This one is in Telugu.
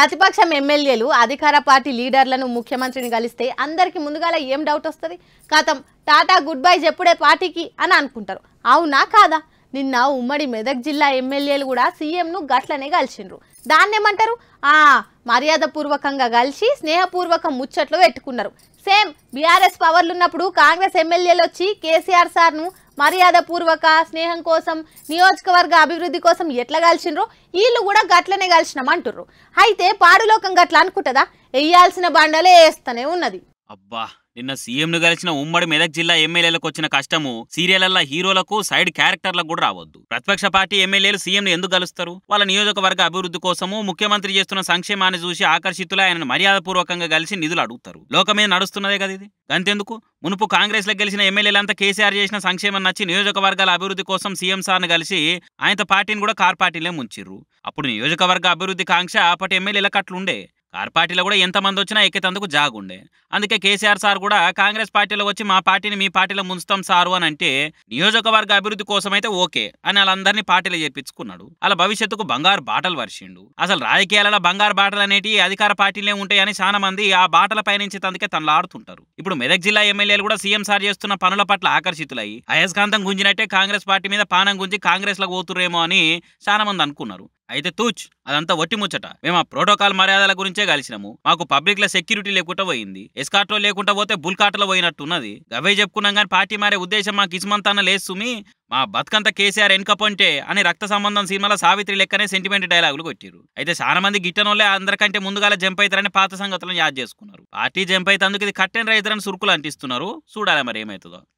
ప్రతిపక్షం ఎమ్మెల్యేలు అధికార పార్టీ లీడర్లను ముఖ్యమంత్రిని కలిస్తే అందరికీ ముందుగాల ఏం డౌట్ వస్తుంది కాతం టాటా గుడ్ బై ఎప్పుడే పార్టీకి అని అనుకుంటారు అవునా కాదా నిన్న ఉమ్మడి మెదక్ జిల్లా ఎమ్మెల్యేలు కూడా సీఎంను గట్లనే కలిసిండ్రు దాన్ని ఏమంటారు ఆ మర్యాదపూర్వకంగా కలిసి స్నేహపూర్వక ముచ్చట్లు పెట్టుకున్నారు సేమ్ బీఆర్ఎస్ పవర్లు ఉన్నప్పుడు కాంగ్రెస్ ఎమ్మెల్యేలు వచ్చి కేసీఆర్ సార్ను మర్యాదపూర్వక స్నేహం కోసం నియోజకవర్గ అభివృద్ధి కోసం ఎట్లా కలిసినరో వీళ్ళు కూడా గట్లనే కలిసినాం అంటుర్రు అయితే పాడులోకం గట్ల అనుకుంటుందా వేయాల్సిన బండలే వేస్తూనే ఉన్నది అబ్బా నిన్న సీఎంను గెలిచిన ఉమ్మడి మెదక్ జిల్లా ఎమ్మెల్యేలకు వచ్చిన కష్టము సీరియల్ల హీరోలకు సైడ్ క్యారెక్టర్లకు కూడా రావద్దు ప్రతిపక్ష పార్టీ ఎమ్మెల్యేలు సీఎంను ఎందుకు గలుస్తారు వాళ్ళ నియోజకవర్గ అభివృద్ధి కోసము ముఖ్యమంత్రి చేస్తున్న సంక్షేమాన్ని చూసి ఆకర్షితులు ఆయన మర్యాదపూర్వకంగా కలిసి నిధులు అడుగుతారు లోక మీద నడుస్తున్నదే కదా ఇది అంతెందుకు మునుపు కాంగ్రెస్లో గెలిచిన ఎమ్మెల్యేలంతా కేసీఆర్ చేసిన సంక్షేమం నచ్చి నియోజకవర్గాల అభివృద్ధి కోసం సీఎం సార్ను కలిసి ఆయనతో పార్టీని కూడా కార్ పార్టీలే ముంచిర్రు అప్పుడు నియోజకవర్గ అభివృద్ధి కాంక్ష అప్పటి ఎమ్మెల్యేలకు అట్లుండే కార్ పార్టీలో కూడా ఎంతమంది వచ్చినా ఎక్కేటందుకు జాగుండే అందుకే కేసీఆర్ సార్ కూడా కాంగ్రెస్ పార్టీలో వచ్చి మా పార్టీని మీ పార్టీలో ముంచుతాం సారు అని అంటే నియోజకవర్గ అభివృద్ధి కోసమైతే ఓకే అని వాళ్ళందరినీ పార్టీలు చేర్పించుకున్నాడు అలా భవిష్యత్తుకు బంగారు బాటలు వర్షిండు అసలు రాజకీయాలలో బంగారు బాటలు అనేటి అధికార పార్టీలే ఉంటాయని చాలా మంది ఆ బాటల పయనించి తందుకే తనలాడుతుంటారు ఇప్పుడు మెదక్ జిల్లా ఎమ్మెల్యేలు కూడా సీఎం సార్ చేస్తున్న పనుల పట్ల ఆకర్షితులయ్యి అయస్కాంతం గుంజినట్టే కాంగ్రెస్ పార్టీ మీద పానం గుంజి కాంగ్రెస్ లో పోతురేమో అని చాలా మంది అనుకున్నారు అయితే తూచ్ అదంతా వట్టి ముచ్చట మేము ఆ ప్రోటోకాల్ మర్యాదల గురించే కలిసినాము మాకు పబ్లిక్ లో సెక్యూరిటీ లేకుండా పోయింది ఎస్కాట్లో లేకుండా పోతే బుల్కాటలో పోయినట్టున్నది గవే చెప్పుకున్నాం కానీ పార్టీ మారే ఉద్దేశం మాకు ఇసుమంతాన లేదు సుమి మా బతుకంత కేసీఆర్ వెనుకపోంటే అని రక్త సంబంధం సినిమాలో సావిత్రి లెక్కనే సెంటిమెంట్ డైలాగులు కొట్టారు అయితే చాలా మంది గిట్టనోళ్ళే అందరికంటే ముందుగాల జంప్ అవుతారని పాత సంగతులను యాద్ చేసుకున్నారు పార్టీ జంప్ అయితే అందుకు ఇది కట్టెన్ రైతులని సురుకులు అంటిస్తున్నారు చూడాలి మరి ఏమవుతుందో